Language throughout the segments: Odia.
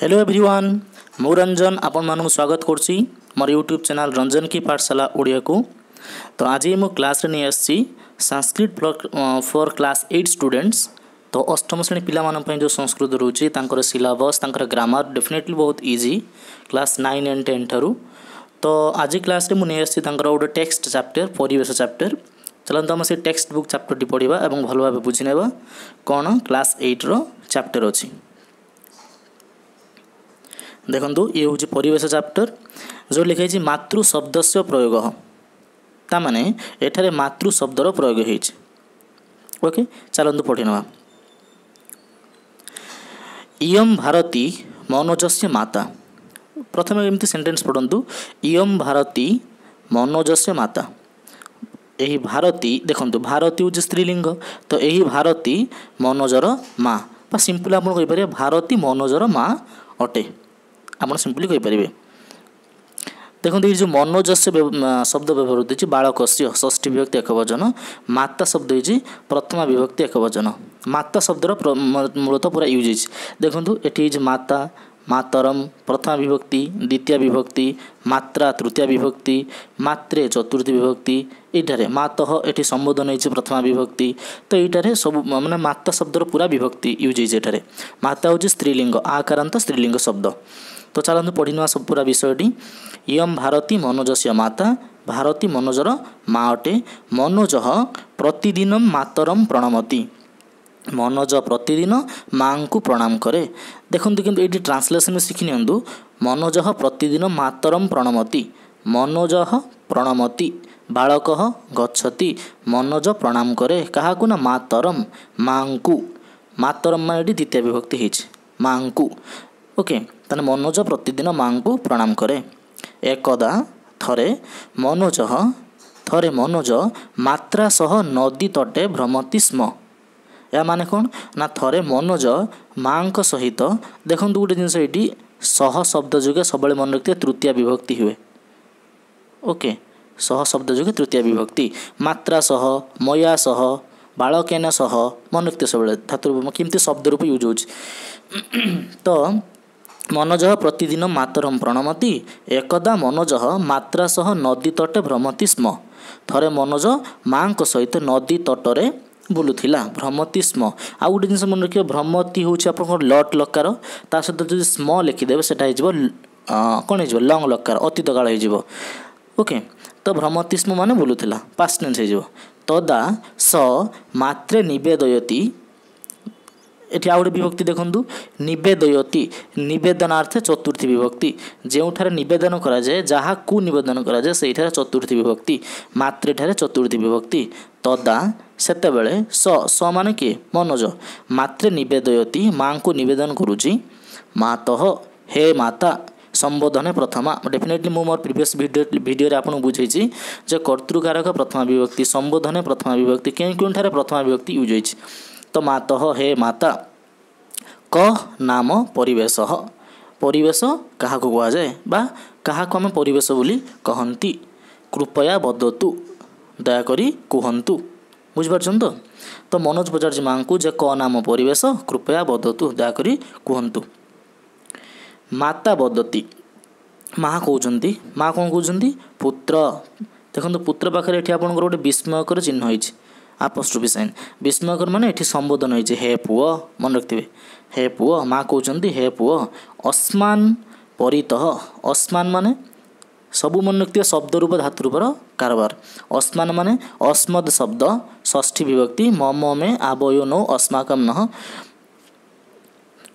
ହ୍ୟାଲୋ ଏଭ୍ରିୱାନ୍ ମୁଁ ରଞ୍ଜନ ଆପଣମାନଙ୍କୁ ସ୍ୱାଗତ କରୁଛି ମୋର ୟୁଟ୍ୟୁବ୍ ଚ୍ୟାନେଲ୍ ରଞ୍ଜନ କି ପାଠଶାଳା ଓଡ଼ିଆକୁ ତ ଆଜି ମୁଁ କ୍ଲାସ୍ରେ ନେଇ ଆସିଛି Sanskrit for class eight students ତ ଅଷ୍ଟମ ଶ୍ରେଣୀ ପିଲାମାନଙ୍କ ପାଇଁ ଯେଉଁ ସଂସ୍କୃତ ରହୁଛି ତାଙ୍କର ସିଲାବସ୍ ତାଙ୍କର ଗ୍ରାମାର ଡେଫିନେଟଲି ବହୁତ easy class nine and ten ଠାରୁ ତ ଆଜି କ୍ଲାସ୍ରେ ମୁଁ ନେଇ ଆସିଛି ତାଙ୍କର ଗୋଟେ ଟେକ୍ସଟ ଚାପ୍ଟର ପରିବେଶ ଚାପ୍ଟର ଚାଲନ୍ତୁ ଆମେ ସେ ଟେକ୍ସଟ ବୁକ୍ ଚାପ୍ଟରଟି ପଢ଼ିବା ଏବଂ ଭଲ ଭାବେ ବୁଝିନେବା କ'ଣ କ୍ଲାସ୍ ଏଇଟ୍ର ଚାପ୍ଟର ଅଛି ଦେଖନ୍ତୁ ଇଏ ହେଉଛି ପରିବେଶ ଚାପ୍ଟର ଯେଉଁ ଲେଖାଇଛି ମାତୃଶବ୍ଦସ୍ୟ ପ୍ରୟୋଗ ତା ମାନେ ଏଠାରେ ମାତୃଶବ୍ଦର ପ୍ରୟୋଗ ହେଇଛି ଓକେ ଚାଲନ୍ତୁ ପଢ଼ିନେବା ଇୟମ୍ ଭାରତୀ ମନୋଜସ୍ୟ ମାତା ପ୍ରଥମେ ଏମିତି ସେଣ୍ଟେନ୍ସ ପଢ଼ନ୍ତୁ ଇୟମ୍ ଭାରତୀ ମନୋଜସ୍ୟ ମାତା ଏହି ଭାରତୀ ଦେଖନ୍ତୁ ଭାରତୀ ହେଉଛି ସ୍ତ୍ରୀଲିଙ୍ଗ ତ ଏହି ଭାରତୀ ମନୋଜର ମା' ବା ସିମ୍ପଲ୍ ଆପଣ କହିପାରିବେ ଭାରତୀ ମନୋଜର ମା' ଅଟେ ଆପଣ ସିମ୍ପଲି କହିପାରିବେ ଦେଖନ୍ତୁ ଏଇ ଯେଉଁ ମନୋଜସ୍ୟ ଶବ୍ଦ ବ୍ୟବହୃତ ହୋଇଛି ବାଳକସ୍ୟ ଷଷ୍ଠୀ ବିଭକ୍ତି ଏକ ବଚନ ମାତା ଶବ୍ଦ ହେଇଛି ପ୍ରଥମା ବିଭକ୍ତି ଏକ ବଚନ ମାତା ଶବ୍ଦର ମୂଳତଃ ପୁରା ୟୁଜ୍ ହେଇଛି ଦେଖନ୍ତୁ ଏଠି ହେଇଛି ମାତା মাতরম প্রথমা বিভক্তি দ্বিতীয় বিভক্তি মাত্রা তৃতীয় বিভক্তি মাত্রে চতুর্থী বিভক্তি এইটার মাতহ এটি সম্বোধন হয়েছে প্রথমা বিভক্তি তো এইটার সব মানে মাতা শব্দর পুরা বিভক্তি ইউজ হয়েছে এটার মাতা হচ্ছে স্ত্রীলিঙ্গ আকারান্ত স্ত্রীলিঙ্গ শব্দ তো চালু পড়ি নেওয়া সব পুরা বিষয়টি ইয়ম ভারতী মনোজস্য মাতা ভারতী মনোজর মা অটে মনোজহ প্রতিদিন মাতরম প্রণমতী ମନୋଜ ପ୍ରତିଦିନ ମାଙ୍କୁ ପ୍ରଣାମ କରେ ଦେଖନ୍ତୁ କିନ୍ତୁ ଏଇଠି ଟ୍ରାନ୍ସଲେସନ୍ ଶିଖିନିଅନ୍ତୁ ମନୋଜ ପ୍ରତିଦିନ ମାତରମ୍ ପ୍ରଣମତି ମନୋଜ ପ୍ରଣମତି ବାଳକ ଗଛତି ମନୋଜ ପ୍ରଣାମ କରେ କାହାକୁ ନା ମାତରମ୍ ମାଙ୍କୁ ମାତରମ୍ ମାନେ ଏଠି ଦ୍ୱିତୀୟ ବିଭକ୍ତି ହେଇଛି ମାଙ୍କୁ ଓକେ ତାହେଲେ ମନୋଜ ପ୍ରତିଦିନ ମାଙ୍କୁ ପ୍ରଣାମ କରେ ଏକଦା ଥରେ ମନୋଜ ଥରେ ମନୋଜ ମାତ୍ରା ସହ ନଦୀ ତଟେ ଭ୍ରମତି ସ୍ମ ଏହା ମାନେ କ'ଣ ନା ଥରେ ମନୋଜ ମାଆଙ୍କ ସହିତ ଦେଖନ୍ତୁ ଗୋଟେ ଜିନିଷ ଏଇଠି ସହ ଶବ୍ଦ ଯୋଗେ ସବୁବେଳେ ମନେ ରଖିଥିବେ ତୃତୀୟ ବିଭକ୍ତି ହୁଏ ଓକେ ସହ ଶବ୍ଦ ଯୋଗେ ତୃତୀୟ ବିଭକ୍ତି ମାତ୍ରା ସହ ମୟା ସହ ବାଳକେନ ସହ ମନେ ରଖିଥିବେ ସବୁବେଳେ ଧାତୃପ କେମିତି ଶବ୍ଦ ରୂପ ୟୁଜ୍ ହେଉଛି ତ ମନୋଜ ପ୍ରତିଦିନ ମାତରମ ପ୍ରଣମତି ଏକଦା ମନୋଜ ମାତ୍ରା ସହ ନଦୀ ତଟେ ଭ୍ରମତି ସ୍ମ ଥରେ ମନୋଜ ମାଆଙ୍କ ସହିତ ନଦୀ ତଟରେ ବୁଲୁଥିଲା ଭ୍ରମତି ସ୍ମ ଆଉ ଗୋଟେ ଜିନିଷ ମନେ ରଖିବ ଭ୍ରମତି ହେଉଛି ଆପଣଙ୍କର ଲଟ୍ ଲକାର ତା ସହିତ ଯଦି ସ୍ମ ଲେଖିଦେବେ ସେଇଟା ହେଇଯିବ କ'ଣ ହେଇଯିବ ଲଙ୍ଗ୍ ଲକାର ଅତୀତ କାଳ ହେଇଯିବ ଓକେ ତ ଭ୍ରମତି ସ୍ମ ମାନେ ବୁଲୁଥିଲା ପାଷ୍ଟେନ୍ସ ହେଇଯିବ ତଦା ସ ମାତ୍ରେ ନିବେଦୟତି ଏଠି ଆଉ ଗୋଟେ ବିଭକ୍ତି ଦେଖନ୍ତୁ ନିବେଦୟତି ନିବେଦନାର୍ଥେ ଚତୁର୍ଥୀ ବିଭକ୍ତି ଯେଉଁଠାରେ ନିବେଦନ କରାଯାଏ ଯାହାକୁ ନିବେଦନ କରାଯାଏ ସେଇଠାରେ ଚତୁର୍ଥୀ ବିଭକ୍ତି ମାତ୍ରେଠାରେ ଚତୁର୍ଥୀ ବିଭକ୍ତି ତଦା ସେତେବେଳେ ସ ସ ମାନେ କିଏ ମନୋଜ ମାତ୍ରେ ନିବେଦୟତି ମାଙ୍କୁ ନିବେଦନ କରୁଛି ମାତଃ ହେ ମାତା ସମ୍ବୋଧନେ ପ୍ରଥମା ଡେଫିନେଟଲି ମୁଁ ମୋର ପ୍ରିଭିୟସ୍ ଭିଡ଼ିଓ ଭିଡ଼ିଓରେ ଆପଣଙ୍କୁ ବୁଝେଇଛି ଯେ କର୍ତ୍ତୃକାରକ ପ୍ରଥମା ବିଭକ୍ତି ସମ୍ବୋଧନେ ପ୍ରଥମା ବିଭକ୍ତି କେଉଁ କେଉଁଠାରେ ପ୍ରଥମା ବିଭକ୍ତି ୟୁଜ୍ ହେଇଛି ତ ମାତଃ ହେ ମାତା କ ନାମ ପରିବେଶ ପରିବେଶ କାହାକୁ କୁହାଯାଏ ବା କାହାକୁ ଆମେ ପରିବେଶ ବୋଲି କହନ୍ତି କୃପୟା ବଦତୁ ଦୟାକରି କୁହନ୍ତୁ ବୁଝିପାରୁଛନ୍ତି ତ ତ ମନୋଜ ପଚାରୁଛି ମାଆଙ୍କୁ ଯେ କ ନାମ ପରିବେଶ କୃପୟା ବଦତୁ ଦୟାକରି କୁହନ୍ତୁ ମାତା ବଦତି ମାଆ କହୁଛନ୍ତି ମାଆ କ'ଣ କହୁଛନ୍ତି ପୁତ୍ର ଦେଖନ୍ତୁ ପୁତ୍ର ପାଖରେ ଏଠି ଆପଣଙ୍କର ଗୋଟେ ବିସ୍ମୟକର ଚିହ୍ନ ହୋଇଛି आपष्ट्रुपिसेन् विष्णकर म ए सम्बोधन हुन्छ हे पुओ मन रकिथे हे पुओ मा हे पुओ अस्मान परितह असमान माने सब मनथे शब्द रूप धातु रूप र कारोबार अस्मान माने अस्मद शब्द षष्ठी विभक्ति म म मे आबो नौ अस्मा नह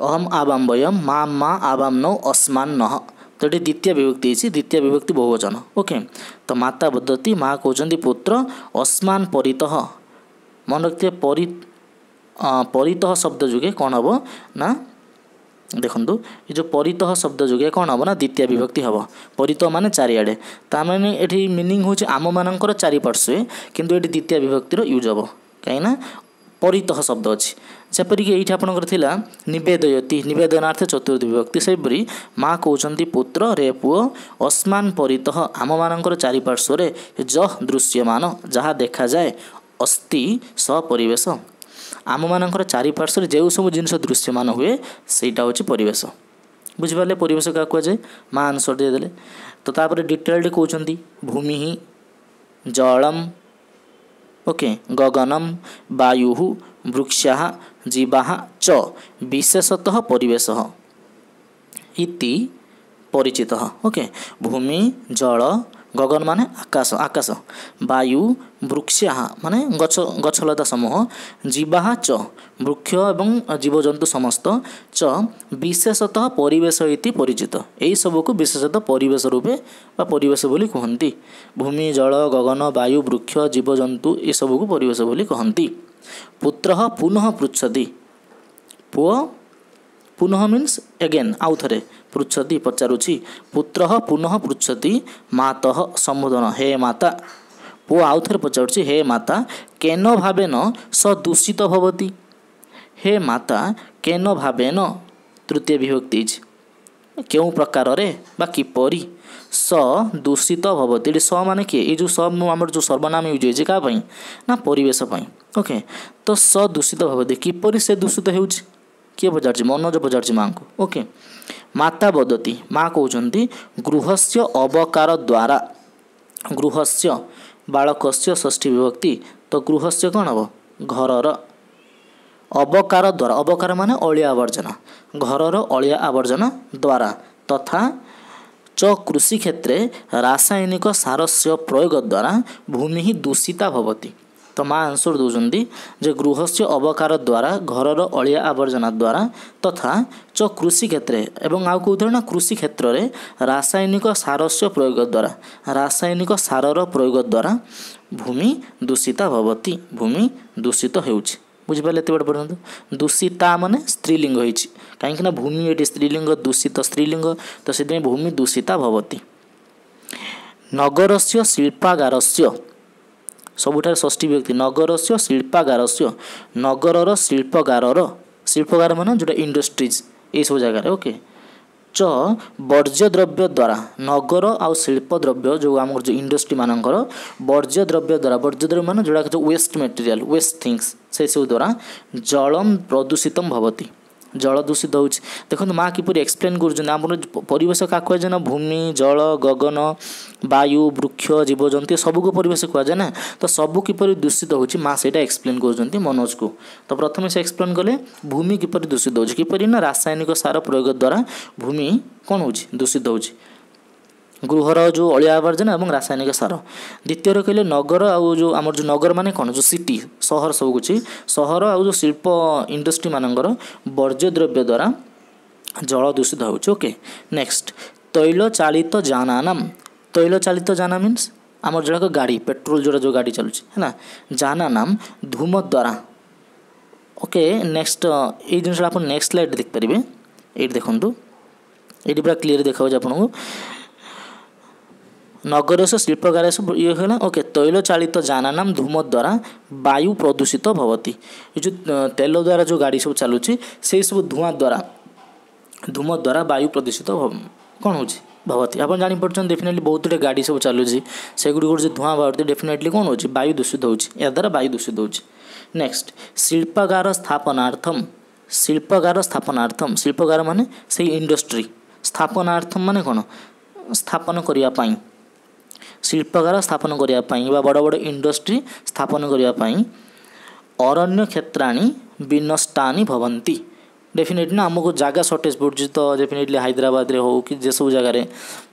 अहम् आवाम् वयम माउ असमान नह तिया विभक्ति द्वितीय विभक्ति बहुवचन ओके तो माता मा बद्धती पुत्र अस्मान परितह মনে রাখতে পরি পরিতহ শব্দ যোগে କ'ଣ ହେବ ନା ଦେଖନ୍ତୁ ଏ ଯେଉଁ ପରିତଃ ଶବ୍ଦ ଯୋଗେ କ'ଣ ହେବ ନା ଦ୍ୱିତୀୟ ବିଭକ୍ତି ହେବ ପରିତ ମାନେ ଚାରିଆଡ଼େ ତା ମାନେ ଏଠି ମିନିଂ ହେଉଛି ଆମମାନଙ୍କର ଚାରିପାର୍ଶ୍ୱେ କିନ୍ତୁ ଏଠି ଦ୍ୱିତୀୟ ବିଭକ୍ତିର ୟୁଜ୍ ହେବ କାହିଁକିନା ପରିତଃ ଶବ୍ଦ ଅଛି ଯେପରିକି ଏଇଠି ଆପଣଙ୍କର ଥିଲା ନିବେଦୟତି ନିବେଦନାର୍ଥ ଚତୁର୍ଥ ବିଭକ୍ତି ସେହିପରି ମା କହୁଛନ୍ତି ପୁତ୍ର ରେ ପୁଅ ଅସ୍ମାନ ପରିତଃ ଆମମାନଙ୍କର ଚାରିପାର୍ଶ୍ୱରେ ଯହ ଦୃଶ୍ୟମାନ ଯାହା ଦେଖାଯାଏ ଅସ୍ଥି ସପରିବେଶ ଆମମାନଙ୍କର ଚାରିପାର୍ଶ୍ୱରେ ଯେଉଁ ସବୁ ଜିନିଷ ଦୃଶ୍ୟମାନ ହୁଏ ସେଇଟା ହେଉଛି ପରିବେଶ ବୁଝିପାରିଲେ ପରିବେଶ କାହା କୁହାଯାଏ ମା ଆନ୍ସର ଦେଇଦେଲେ ତ ତାପରେ ଡିଟେଲ୍ଡ କହୁଛନ୍ତି ଭୂମି ହିଁ ଜଳମ ଓକେ ଗଗନମ ବାୟୁ ବୃକ୍ଷାହ ଜୀବାହ ଚ ବିଶେଷତଃ ପରିବେଶ ଇତି ପରିଚିତ ଓକେ ଭୂମି ଜଳ ଗଗନ ମାନେ ଆକାଶ ଆକାଶ ବାୟୁ ବୃକ୍ଷାହା ମାନେ ଗଛ ଗଛଲତା ସମୂହ ଜୀବା ଚ ବୃକ୍ଷ ଏବଂ ଜୀବଜନ୍ତୁ ସମସ୍ତ ଚ ବିଶେଷତଃ ପରିବେଶ ଇତି ପରିଚିତ ଏହିସବୁକୁ ବିଶେଷତଃ ପରିବେଶ ରୂପେ ବା ପରିବେଶ ବୋଲି କୁହନ୍ତି ଭୂମି ଜଳ ଗଗନ ବାୟୁ ବୃକ୍ଷ ଜୀବଜନ୍ତୁ ଏସବୁକୁ ପରିବେଶ ବୋଲି କହନ୍ତି ପୁତ୍ର ପୁନଃ ପୃଚ୍ଛତି ପୁଅ ପୁନଃ ମିନ୍ସ ଏଗେନ୍ ଆଉ ଥରେ ପୃଚ୍ଛତି ପଚାରୁଛି ପୁତ୍ର ପୁନଃ ପୃଚ୍ଛତି ମାତ ସମ୍ବୋଧନ ହେ ମାତା ପୁଅ ଆଉ ଥରେ ପଚାରୁଛି ହେ ମାତା କେନ ଭାବେ ନ ସ ଦୂଷିତ ଭବତୀ ହେ ମାତା କେନ ଭାବେ ନ ତୃତୀୟ ବିଭକ୍ତି କେଉଁ ପ୍ରକାରରେ ବା କିପରି ସ ଦୂଷିତ ଭବତୀ ଏଠି ସ ମାନେ କିଏ ଏଇ ଯେଉଁ ସ ମୁଁ ଆମର ଯେଉଁ ସର୍ବନାମ ୟୁଜ୍ ହେଇଛି କାହା ପାଇଁ ନା ପରିବେଶ ପାଇଁ ଓକେ ତ ସ ଦୂଷିତ ଭବତୀ କିପରି ସେ ଦୂଷିତ ହେଉଛି କିଏ ପଚାରୁଛି ମନୋଜ ପଚାରୁଛି ମାଆଙ୍କୁ ଓକେ ମାତା ବଦତି ମା କହୁଛନ୍ତି ଗୃହସ୍ୟ ଅବକାର ଦ୍ୱାରା ଗୃହସ୍ୟ ବାଳକସ୍ୟ ଷଷ୍ଠୀ ବିଭକ୍ତି ତ ଗୃହସ୍ୟ କ'ଣ ହେବ ଘରର ଅବକାର ଦ୍ୱାରା ଅବକାର ମାନେ ଅଳିଆ ଆବର୍ଜନା ଘରର ଅଳିଆ ଆବର୍ଜନା ଦ୍ୱାରା ତଥା ଚ କୃଷି କ୍ଷେତ୍ରରେ ରାସାୟନିକ ସାରସ୍ୟ ପ୍ରୟୋଗ ଦ୍ୱାରା ଭୂମି ହିଁ ଦୂଷିତା ଭବତି ତମା ଆନ୍ସର ଦେଉଛନ୍ତି ଯେ ଗୃହସ୍ଥ୍ୟ ଅବକାର ଦ୍ୱାରା ଘରର ଅଳିଆ ଆବର୍ଜନା ଦ୍ୱାରା ତଥା ଚ କୃଷି କ୍ଷେତ୍ରରେ ଏବଂ ଆଉ କେଉଁଥିରେ ନା କୃଷି କ୍ଷେତ୍ରରେ ରାସାୟନିକ ସାରସ୍ୟ ପ୍ରୟୋଗ ଦ୍ୱାରା ରାସାୟନିକ ସାରର ପ୍ରୟୋଗ ଦ୍ୱାରା ଭୂମି ଦୂଷିତା ଭବତୀ ଭୂମି ଦୂଷିତ ହେଉଛି ବୁଝିପାରିଲେ ଏତେ ବଡ଼ ପର୍ଯ୍ୟନ୍ତ ଦୂଷିତା ମାନେ ସ୍ତ୍ରୀଲିଙ୍ଗ ହେଇଛି କାହିଁକି ନା ଭୂମି ଏଠି ସ୍ତ୍ରୀଲିଙ୍ଗ ଦୂଷିତ ସ୍ତ୍ରୀଲିଙ୍ଗ ତ ସେଥିପାଇଁ ଭୂମି ଦୂଷିତା ଭବତୀ ନଗରସ୍ୟ ଶିଳ୍ପାଗାରସ୍ୟ ସବୁଠାରୁ ଷଷ୍ଠୀ ବ୍ୟକ୍ତି ନଗରସ୍ୟ ଶିଳ୍ପାଗାରସ୍ୟ ନଗରର ଶିଳ୍ପଗାରର ଶିଳ୍ପଗାର ମାନେ ଯେଉଁଟା ଇଣ୍ଡଷ୍ଟ୍ରିଜ୍ ଏହିସବୁ ଜାଗାରେ ଓକେ ଚ ବର୍ଜ୍ୟ ଦ୍ରବ୍ୟ ଦ୍ୱାରା ନଗର ଆଉ ଶିଳ୍ପ ଦ୍ରବ୍ୟ ଯେଉଁ ଆମର ଯେଉଁ ଇଣ୍ଡଷ୍ଟ୍ରି ମାନଙ୍କର ବର୍ଜ୍ୟ ଦ୍ରବ୍ୟ ଦ୍ୱାରା ବର୍ଜ୍ୟ ଦ୍ରବ୍ୟ ମାନେ ଯେଉଁଟା ୱେଷ୍ଟ ମେଟେରିଆଲ ୱେଷ୍ଟ ଥିଙ୍ଗସ୍ ସେସବୁ ଦ୍ୱାରା ଜଳମ ପ୍ରଦୂଷିତମ ଭବତୀ ଜଳ ଦୂଷିତ ହେଉଛି ଦେଖନ୍ତୁ ମା' କିପରି ଏକ୍ସପ୍ଲେନ୍ କରୁଛନ୍ତି ଆମର ପରିବେଶ କାହାକୁ କୁହାଯାଏ ନା ଭୂମି ଜଳ ଗଗନ ବାୟୁ ବୃକ୍ଷ ଜୀବଜନ୍ତୁ ସବୁକୁ ପରିବେଶ କୁହାଯାଏ ନା ତ ସବୁ କିପରି ଦୂଷିତ ହେଉଛି ମା' ସେଇଟା ଏକ୍ସପ୍ଲେନ୍ କରୁଛନ୍ତି ମନୋଜକୁ ତ ପ୍ରଥମେ ସେ ଏକ୍ସପ୍ଲେନ୍ କଲେ ଭୂମି କିପରି ଦୂଷିତ ହେଉଛି କିପରି ନା ରାସାୟନିକ ସାର ପ୍ରୟୋଗ ଦ୍ୱାରା ଭୂମି କ'ଣ ହେଉଛି ଦୂଷିତ ହେଉଛି ଗୃହର ଯେଉଁ ଅଳିଆ ଆବର୍ଜନା ଏବଂ ରାସାୟନିକ ସାର ଦ୍ୱିତୀୟରେ କହିଲେ ନଗର ଆଉ ଯେଉଁ ଆମର ଯେଉଁ ନଗର ମାନେ କ'ଣ ଯେଉଁ ସିଟି ସହର ସବୁ କିଛି ସହର ଆଉ ଯେଉଁ ଶିଳ୍ପ ଇଣ୍ଡଷ୍ଟ୍ରି ମାନଙ୍କର ବର୍ଜ୍ୟଦ୍ରବ୍ୟ ଦ୍ୱାରା ଜଳ ଦୂଷିତ ହେଉଛି ଓକେ ନେକ୍ସଟ ତୈଳ ଚାଳିତ ଯାନାନାମ ତୈଳ ଚାଳିତ ଯାନା ମିନ୍ସ ଆମର ଯେଉଁଟାକ ଗାଡ଼ି ପେଟ୍ରୋଲ ଯେଉଁଟା ଯେଉଁ ଗାଡ଼ି ଚାଲୁଛି ହେଲା ଯାନାନାମ ଧୂମ ଦ୍ୱାରା ଓକେ ନେକ୍ସଟ ଏଇ ଜିନିଷଟା ଆପଣ ନେକ୍ସଟ ସ୍ଲାଇଡ଼ରେ ଦେଖିପାରିବେ ଏଇଠି ଦେଖନ୍ତୁ ଏଇଠି ପୁରା କ୍ଲିଅର ଦେଖାଯାଉଛି ଆପଣଙ୍କୁ নগরস্য শিল্পকারেষু ইয়েন ওকে তৈলচালিত যানানাম ধূম দ্বারা বায়ু প্রদূষিত ভবতি ଏ ଯେଉଁ ତେଲ ଦ୍ୱାରା ଯେଉଁ ଗାଡ଼ି ସବୁ ଚାଲୁଛି ସେହିସବୁ ଧୂଆଁ ଦ୍ୱାରା ଧୂମ ଦ୍ୱାରା ବାୟୁ ପ୍ରଦୂଷିତ କ'ଣ ହେଉଛି ଭବତି ଆପଣ ଜାଣିପାରୁଛନ୍ତି ଡେଫିନେଟଲି ବହୁତଟେ ଗାଡ଼ି ସବୁ ଚାଲୁଛି ସେଗୁଡ଼ିକରୁ ଯେଉଁ ଧୂଆଁ ବାହାରୁଛି ଡେଫିନେଟଲି କ'ଣ ହେଉଛି ବାୟୁ ଦୂଷିତ ହେଉଛି ଏହାଦ୍ୱାରା ବାୟୁ ଦୂଷିତ ହେଉଛି ନେକ୍ସଟ ଶିଳ୍ପାଗାର ସ୍ଥାପନାର୍ଥମ ଶିଳ୍ପାଗାର ସ୍ଥାପନାର୍ଥମ ଶିଳ୍ପାଗାର ମାନେ ସେଇ ଇଣ୍ଡଷ୍ଟ୍ରି ସ୍ଥାପନାର୍ଥମ ମାନେ କ'ଣ ସ୍ଥାପନ କରିବା ପାଇଁ ଶିଳ୍ପକାର ସ୍ଥାପନ କରିବା ପାଇଁ ବା ବଡ଼ ବଡ଼ ଇଣ୍ଡଷ୍ଟ୍ରି ସ୍ଥାପନ କରିବା ପାଇଁ ଅରଣ୍ୟ କ୍ଷେତ୍ରାଣୀ ବିନଷ୍ଟାନି ଭବନ୍ତି ଡେଫିନେଟଲି ନା ଆମକୁ ଜାଗା ସର୍ଟେଜ୍ ପଡ଼ୁଛି ତ ଡେଫିନେଟଲି ହାଇଦ୍ରାବାଦରେ ହେଉ କି ଯେସବୁ ଜାଗାରେ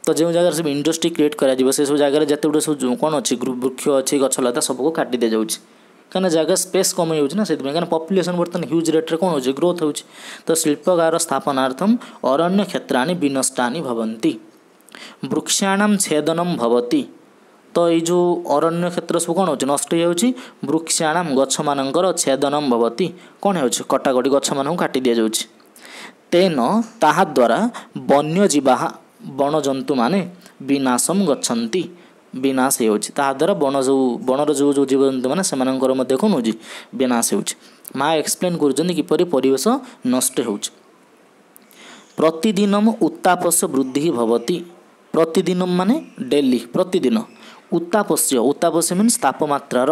ତ ଯେଉଁ ଜାଗାରେ ସବୁ ଇଣ୍ଡଷ୍ଟ୍ରି କ୍ରିଏଟ୍ କରାଯିବ ସେସବୁ ଜାଗାରେ ଯେତେ ଗୁଡ଼ିଏ ସବୁ କ'ଣ ଅଛି ବୃକ୍ଷ ଅଛି ଗଛଲତା ସବୁକୁ କାଟି ଦିଆଯାଉଛି କାହିଁକିନା ଜାଗା ସ୍ପେସ୍ କମି ଯାଉଛି ନା ସେଥିପାଇଁ କାରଣ ପପୁଲେସନ୍ ବର୍ତ୍ତମାନ ହ୍ୟୁଜ୍ ରେଟ୍ରେ କ'ଣ ହେଉଛି ଗ୍ରୋଥ୍ ହେଉଛି ତ ଶିଳ୍ପକାର ସ୍ଥାପନାର୍ଥମ ଅରଣ୍ୟ କ୍ଷେତ୍ରାଣୀ ବିନଷ୍ଟାନି ଭବନ୍ତି ବୃକ୍ଷାଣାମ ଛେଦନମ ଭବତି ତ ଏଇ ଯେଉଁ ଅରଣ୍ୟ କ୍ଷେତ୍ର ସବୁ କ'ଣ ହେଉଛି ନଷ୍ଟ ହେଇଯାଉଛି ବୃକ୍ଷାଣାମ ଗଛମାନଙ୍କର ଛେଦନମ ଭବତି କ'ଣ ହେଉଛି କଟାକଟି ଗଛମାନଙ୍କୁ କାଟି ଦିଆଯାଉଛି ତେନ ତାହାଦ୍ୱାରା ବନ୍ୟ ଯିବାହା ବଣଜନ୍ତୁମାନେ ବିନାଶମ ଗଛନ୍ତି ବିନାଶ ହେଉଛି ତାହାଦ୍ୱାରା ବଣ ଯେଉଁ ବଣର ଯେଉଁ ଯେଉଁ ଜୀବଜନ୍ତୁମାନେ ସେମାନଙ୍କର ମଧ୍ୟ କ'ଣ ହେଉଛି ବିନାଶ ହେଉଛି ମା ଏକ୍ସପ୍ଲେନ୍ କରୁଛନ୍ତି କିପରି ପରିବେଶ ନଷ୍ଟ ହେଉଛି ପ୍ରତିଦିନ ମୁଁ ଉତ୍ତାପସ ବୃଦ୍ଧି ଭବତୀ ପ୍ରତିଦିନ ମାନେ ଡେଲି ପ୍ରତିଦିନ ଉତ୍ତାପସ୍ୟ ଉତ୍ତାପସ୍ୟ ମିନ୍ସ ତାପମାତ୍ରାର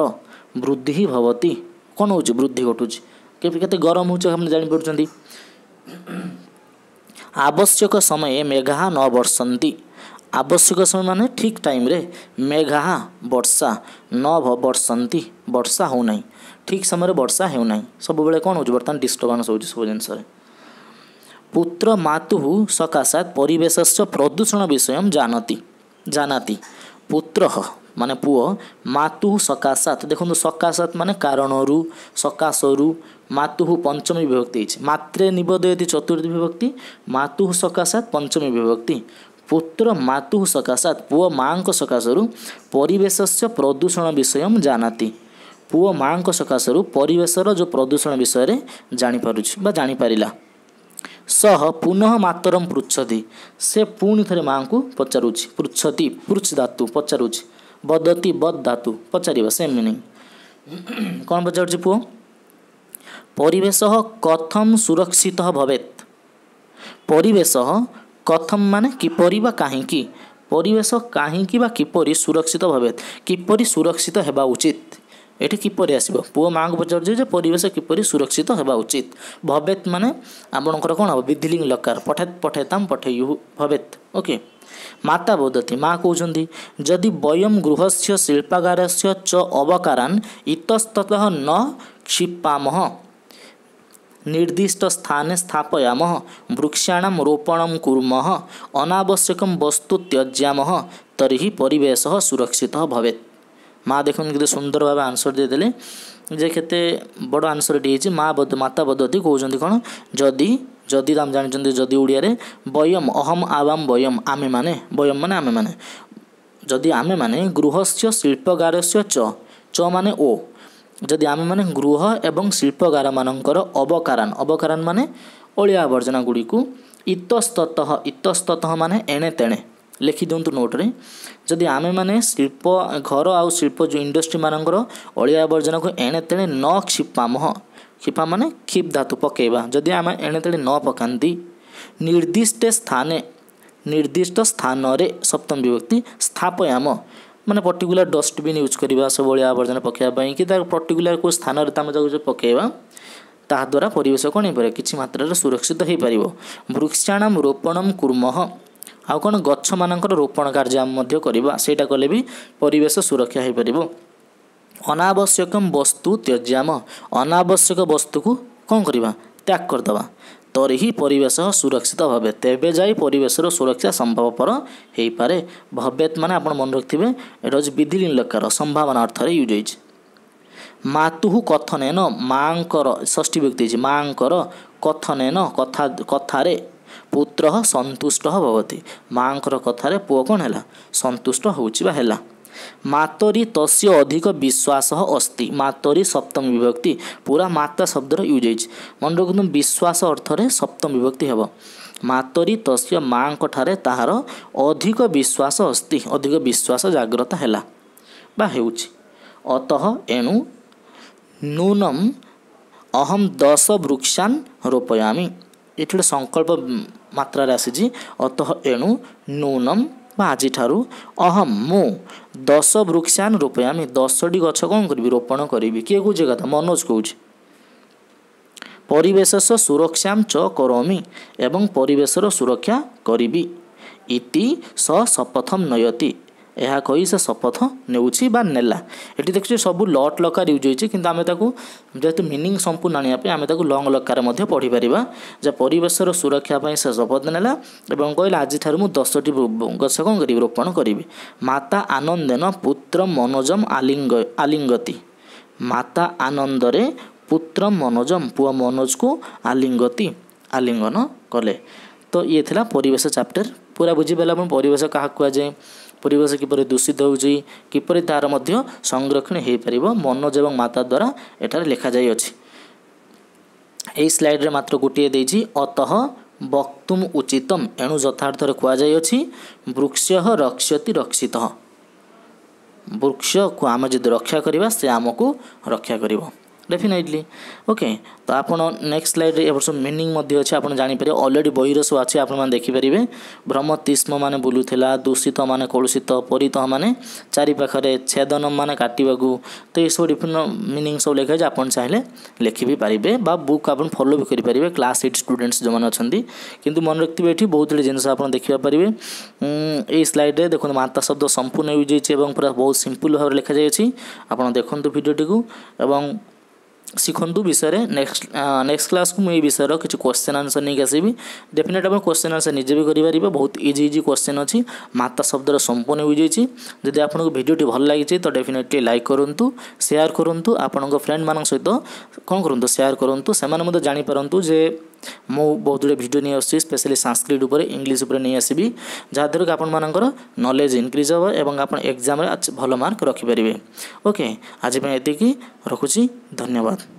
ବୃଦ୍ଧି ହିଁ ଭବତୀ କ'ଣ ହେଉଛି ବୃଦ୍ଧି ଘଟୁଛି କେତେ ଗରମ ହେଉଛି ଆପଣ ଜାଣିପାରୁଛନ୍ତି ଆବଶ୍ୟକ ସମୟ ମେଘା ନ ବର୍ଷନ୍ତି ଆବଶ୍ୟକ ସମୟ ମାନେ ଠିକ୍ ଟାଇମ୍ରେ ମେଘା ବର୍ଷା ନ ବର୍ଷନ୍ତି ବର୍ଷା ହେଉନାହିଁ ଠିକ୍ ସମୟରେ ବର୍ଷା ହେଉନାହିଁ ସବୁବେଳେ କ'ଣ ହେଉଛି ବର୍ତ୍ତମାନ ଡିଷ୍ଟର୍ବାନ୍ସ ହେଉଛି ସବୁ ଜିନିଷରେ पुत्र मातुः सकाशात् परिवेशस्य प्रदूषणविषयं जानति जानाति পুত্রহ মানে পুয় মাতু সকাশাত দেখুন সকাশাত মানে কারণরু সকাশরু মাতুহু পঞ্চমী বিভক্তি হয়েছে মাত্রে নিবদয়তি চতুর্থী বিভক্তি মাতুহু সকাশাত পঞ্চমী বিভক্তি পুত্র মাতুহু সকাশাত পুয় মাঙ্ক সকাশরু পরিবেশস্য প্রদূষণ বিষয়ম জানাতি পুয় মাঙ্ক সকাশরু পরিবেশর যে প্রদূষণ বিষয়ে জাঁপারুছি বা জাঁপারা ସହ ପୁନଃ ମାତରମ୍ ପୃଚ୍ଛତି ସେ ପୁଣି ଥରେ ମାଆଙ୍କୁ ପଚାରୁଛି ପୃଚ୍ଛତି ପୃଚ୍ଛ ଧାତୁ ପଚାରୁଛି ବଦତି ବଦ ଧାତୁ ପଚାରିବା ସେମ୍ ମିନିଙ୍ଗ କ'ଣ ପଚାରୁଛି ପୁଅ ପରିବେଶ କଥମ ସୁରକ୍ଷିତ ଭବେତ୍ ପରିବେଶ କଥମ ମାନେ କିପରି ବା କାହିଁକି ପରିବେଶ କାହିଁକି ବା କିପରି ସୁରକ୍ଷିତ ଭବେତ୍ କିପରି ସୁରକ୍ଷିତ ହେବା ଉଚିତ ଏଠି କିପରି ଆସିବ ପୁଅ ମାଆଙ୍କୁ ପଚାରୁଛି ଯେ ପରିବେଶ କିପରି ସୁରକ୍ଷିତ ହେବା ଉଚିତ ଭବେତ ମାନେ ଆପଣଙ୍କର କ'ଣ ହେବ ବିଧିଲିଙ୍ଗ ଲକାର ପଠେ ପଠେତାମ ପଠେୟୁ ଭବେତ ଓକେ ମାତା ବୋଧତି ମାଆ କହୁଛନ୍ତି ଯଦି ବୟମ ଗୃହସ୍ୟ ଶିଳ୍ପାଗାରସ୍ୟ ଚ ଅବକାରାନ୍ ଇତସ୍ତଃ ନ କ୍ଷିପାମହ ନିର୍ଦ୍ଦିଷ୍ଟ ସ୍ଥାନେ ସ୍ଥାପୟାମହ ବୃକ୍ଷାଣାମ ରୋପଣମ କୁର୍ମହ ଅନାବଶ୍ୟକ ବସ୍ତୁ ତ୍ୟଜ୍ୟାମହ ତରିହି ପରିବେଶ ସୁରକ୍ଷିତ ଭବେତ୍ মা দেখুন কিন্তু সুন্দরভাবে আনসর দিয়েদেলে যে ক্ষেত্রে বড় আনসরটি ହେଇଛି মা বদ মাতা বদতি কৌন কোণ যদি ଯଦି ଆମେ ଜାଣିଛନ୍ତି ଯଦି ଓଡ଼ିଆରେ ବୟମ ଅହମ ଆବାମ ବୟମ ଆମେମାନେ ବୟମ ମାନେ ଆମେମାନେ ଯଦି ଆମେମାନେ ଗୃହସ୍ୟ ଶିଳ୍ପଗାରସ୍ୟ ଚ ଚ ମାନେ ଓ ଯଦି ଆମେମାନେ ଗୃହ ଏବଂ ଶିଳ୍ପଗାରମାନଙ୍କର ଅବକାରାନ ଅବକାରାନ ମାନେ ଅଳିଆ ଆବର୍ଜନା ଗୁଡ଼ିକୁ ଇତସ୍ତତଃ ଇତସ୍ତତଃ ମାନେ ଏଣେ ତେଣେ ଲେଖିଦିଅନ୍ତୁ ନୋଟ୍ରେ ଯଦି ଆମେମାନେ ଶିଳ୍ପ ଘର ଆଉ ଶିଳ୍ପ ଯେଉଁ ଇଣ୍ଡଷ୍ଟ୍ରିମାନଙ୍କର ଅଳିଆ ଆବର୍ଜନାକୁ ଏଣେ ତେଣେ ନ କ୍ଷିପାମହ କ୍ଷିପା ମାନେ କ୍ଷିପ୍ ଧାତୁ ପକାଇବା ଯଦି ଆମେ ଏଣେ ତେଣେ ନ ପକାନ୍ତି ନିର୍ଦ୍ଦିଷ୍ଟ ସ୍ଥାନେ ନିର୍ଦ୍ଦିଷ୍ଟ ସ୍ଥାନରେ ସପ୍ତମ ବିଭକ୍ତି ସ୍ଥାପୟାମ ମାନେ ପର୍ଟିକୁଲାର ଡଷ୍ଟବିନ୍ ୟୁଜ୍ କରିବା ସବୁ ଅଳିଆ ଆବର୍ଜନା ପକାଇବା ପାଇଁ କି ତାର ପର୍ଟିକୁଲାର କେଉଁ ସ୍ଥାନରେ ଆମେ ତାକୁ ଯେଉଁ ପକାଇବା ତାହାଦ୍ୱାରା ପରିବେଶ କ'ଣ ହେଇପାରିବ କିଛି ମାତ୍ରାରେ ସୁରକ୍ଷିତ ହୋଇପାରିବ ବୃକ୍ଷାଣାମ ରୋପଣମ୍ କୁର୍ମହ ଆଉ କ'ଣ ଗଛମାନଙ୍କର ରୋପଣ କାର୍ଯ୍ୟ ଆମେ ମଧ୍ୟ କରିବା ସେଇଟା କଲେ ବି ପରିବେଶ ସୁରକ୍ଷା ହୋଇପାରିବ ଅନାବଶ୍ୟକ ବସ୍ତୁ ତ୍ୟଜ୍ୟାମ ଅନାବଶ୍ୟକ ବସ୍ତୁକୁ କ'ଣ କରିବା ତ୍ୟାଗ କରିଦେବା ତରିହି ପରିବେଶ ସୁରକ୍ଷିତ ଭାବେ ତେବେ ଯାଇ ପରିବେଶର ସୁରକ୍ଷା ସମ୍ଭବପର ହୋଇପାରେ ଭବ୍ୟତ ମାନେ ଆପଣ ମନେ ରଖିଥିବେ ଏଇଟା ହେଉଛି ବିଧି ଲକାର ସମ୍ଭାବନା ଅର୍ଥରେ ୟୁଜ୍ ହୋଇଛି ମାତୁହୁ କଥନେନ ମାଆଙ୍କର ଷଷ୍ଠୀ ବ୍ୟକ୍ତି ହେଇଛି ମାଆଙ୍କର କଥନେନ କଥା କଥାରେ ପୁତ୍ର ସନ୍ତୁଷ୍ଟ ଭବତି ମାଆଙ୍କର କଥାରେ ପୁଅ କ'ଣ ହେଲା ସନ୍ତୁଷ୍ଟ ହେଉଛି ବା ହେଲା ମାତରି ତସ୍ୟ ଅଧିକ ବିଶ୍ୱାସ ଅସ୍ତି ମାତରି ସପ୍ତମ ବିଭକ୍ତି ପୁରା ମାତା ଶବ୍ଦର ୟୁଜ୍ ହେଇଛି ମନେ ରଖନ୍ତୁ ବିଶ୍ୱାସ ଅର୍ଥରେ ସପ୍ତମ ବିଭକ୍ତି ହେବ ମାତରି ତସ୍ୟ ମାଆଙ୍କ ଠାରେ ତାହାର ଅଧିକ ବିଶ୍ୱାସ ଅସ୍ତି ଅଧିକ ବିଶ୍ୱାସ ଜାଗ୍ରତ ହେଲା ବା ହେଉଛି ଅତ ଏଣୁ ନୂନମ ଅହମ୍ ଦଶ ବୃକ୍ଷାନ୍ ରୋପୟାମି ଏଠି ଗୋଟେ ସଂକଳ୍ପ ମାତ୍ରାରେ ଆସିଛି ଅତଃ ଏଣୁ ନୂନମ୍ ବା ଆଜିଠାରୁ ଅହମ୍ ମୁଁ ଦଶ ବୃକ୍ଷାନ ରୂପେ ଆମେ ଦଶଟି ଗଛ କ'ଣ କରିବି ରୋପଣ କରିବି କିଏ କହୁଛି କଥା ମନୋଜ କହୁଛି ପରିବେଶ ସୁରକ୍ଷାମ ଚ କରମି ଏବଂ ପରିବେଶର ସୁରକ୍ଷା କରିବି ଇତି ସ ସପଥମ ନୟତି ଏହା କହି ସେ ଶପଥ ନେଉଛି ବା ନେଲା ଏଠି ଦେଖୁଛେ ସବୁ ଲଟ୍ ଲକାର ୟୁଜ୍ ହୋଇଛି କିନ୍ତୁ ଆମେ ତାକୁ ଯେହେତୁ ମିନିଂ ସମ୍ପୂର୍ଣ୍ଣ ଆଣିବା ପାଇଁ ଆମେ ତାକୁ ଲଙ୍ଗ୍ ଲକାର ମଧ୍ୟ ପଢ଼ିପାରିବା ଯେ ପରିବେଶର ସୁରକ୍ଷା ପାଇଁ ସେ ଶପଥ ନେଲା ଏବଂ କହିଲା ଆଜିଠାରୁ ମୁଁ ଦଶଟି ଗଛ କ'ଣ କରିବି ରୋପଣ କରିବି ମାତା ଆନନ୍ଦେନ ପୁତ୍ର ମନୋଜମ ଆଲିଙ୍ଗ ଆଲିଙ୍ଗତି ମାତା ଆନନ୍ଦରେ ପୁତ୍ର ମନୋଜମ ପୁଅ ମନୋଜକୁ ଆଲିଙ୍ଗତି ଆଲିଙ୍ଗନ କଲେ ତ ଇଏ ଥିଲା ପରିବେଶ ଚାପ୍ଟର ପୁରା ବୁଝିପାରିଲେ ଆପଣ ପରିବେଶ କାହାକୁ କୁହାଯାଏ পরিবেশ কিপর দূষিত হচ্ছে কিপর তার মধ্যে সংরক্ষণ হয়ে পার মনোজ এবং মাতা দ্বারা এটার লেখা যাই অছি এই স্লাইড্রে মাত্র গোটিয়ে দিয়েছি অতহ বক্তুম উচিতম এণু যথার্থরে কুযাই অছি বৃক্ষ রক্ষ্যতি রক্ষিত বৃক্ষকে আমি যদি রক্ষা করা সে আমি রক্ষা করব ଡେଫିନେଟଲି ଓକେ ତ ଆପଣ ନେକ୍ସଟ ସ୍ଲାଇଡ଼ରେ ଏଭର ସବୁ ମିନିଂ ମଧ୍ୟ ଅଛି ଆପଣ ଜାଣିପାରିବେ ଅଲରେଡ଼ି ବହିର ସବୁ ଅଛି ଆପଣମାନେ ଦେଖିପାରିବେ ଭ୍ରମ ତିଷ୍ମ ମାନେ ବୁଲୁଥିଲା ଦୂଷିତ ମାନେ କଳୁଷିତ ପରିତ ମାନେ ଚାରିପାଖରେ ଛେଦନ ମାନେ କାଟିବାକୁ ତ ଏସବୁ ଡିଫରେଣ୍ଟ ମିନିଂ ସବୁ ଲେଖା ହେଇଛି ଆପଣ ଚାହିଁଲେ ଲେଖି ବି ପାରିବେ ବା ବୁକ୍ ଆପଣ ଫଲୋ ବି କରିପାରିବେ କ୍ଲାସ୍ ଏଇଟ୍ ଷ୍ଟୁଡେଣ୍ଟସ୍ ଯେଉଁମାନେ ଅଛନ୍ତି କିନ୍ତୁ ମନେ ରଖିଥିବେ ଏଠି ବହୁତ ଗୁଡ଼ିଏ ଜିନିଷ ଆପଣ ଦେଖିବା ପାରିବେ ଏଇ ସ୍ଲାଇଡ଼ରେ ଦେଖନ୍ତୁ ମାତା ଶବ୍ଦ ସମ୍ପୂର୍ଣ୍ଣ ୟୁଜ୍ ହେଇଛି ଏବଂ ପୁରା ବହୁତ ସିମ୍ପଲ୍ ଭାବରେ ଲେଖାଯାଇଛି ଆପଣ ଦେଖନ୍ତୁ ଭିଡ଼ିଓଟିକୁ ଏବଂ ଶିଖନ୍ତୁ ବିଷୟରେ ନେକ୍ସଟ ନେକ୍ସଟ କ୍ଲାସ୍କୁ ମୁଁ ଏଇ ବିଷୟର କିଛି କୋଶ୍ଚିନ୍ ଆନ୍ସର୍ ନେଇକି ଆସିବି ଡେଫିନେଟ୍ ଆପଣ କୋଶ୍ଚିନ୍ ଆନ୍ସର୍ ନିଜେ ବି କରିପାରିବେ ବହୁତ ଇଜି ଇଜି କୋଶ୍ଚିନ୍ ଅଛି ମାତା ଶବ୍ଦର ସମ୍ପୂର୍ଣ୍ଣ ହୋଇଯାଇଛି ଯଦି ଆପଣଙ୍କୁ ଭିଡ଼ିଓଟି ଭଲ ଲାଗିଛି ତ ଡେଫିନେଟ୍ଲି ଲାଇକ୍ କରନ୍ତୁ ସେୟାର କରନ୍ତୁ ଆପଣଙ୍କ ଫ୍ରେଣ୍ଡମାନଙ୍କ ସହିତ କ'ଣ କରନ୍ତୁ ସେୟାର କରନ୍ତୁ ସେମାନେ ମଧ୍ୟ ଜାଣିପାରନ୍ତୁ ଯେ ମୁଁ ବହୁତ ଗୁଡ଼ିଏ ଭିଡ଼ିଓ ନେଇ ଆସୁଛି ସ୍ପେଶାଲି ସାଂସ୍କ୍ରିଟ୍ ଉପରେ ଇଂଲିଶ ଉପରେ ନେଇ ଆସିବି ଯାହାଦ୍ୱାରା କି ଆପଣମାନଙ୍କର ନଲେଜ୍ ଇନକ୍ରିଜ୍ ହେବ ଏବଂ ଆପଣ ଏକ୍ଜାମ୍ରେ ଭଲ ମାର୍କ ରଖିପାରିବେ ଓକେ ଆଜି ପାଇଁ ଏତିକି ରଖୁଛି ଧନ୍ୟବାଦ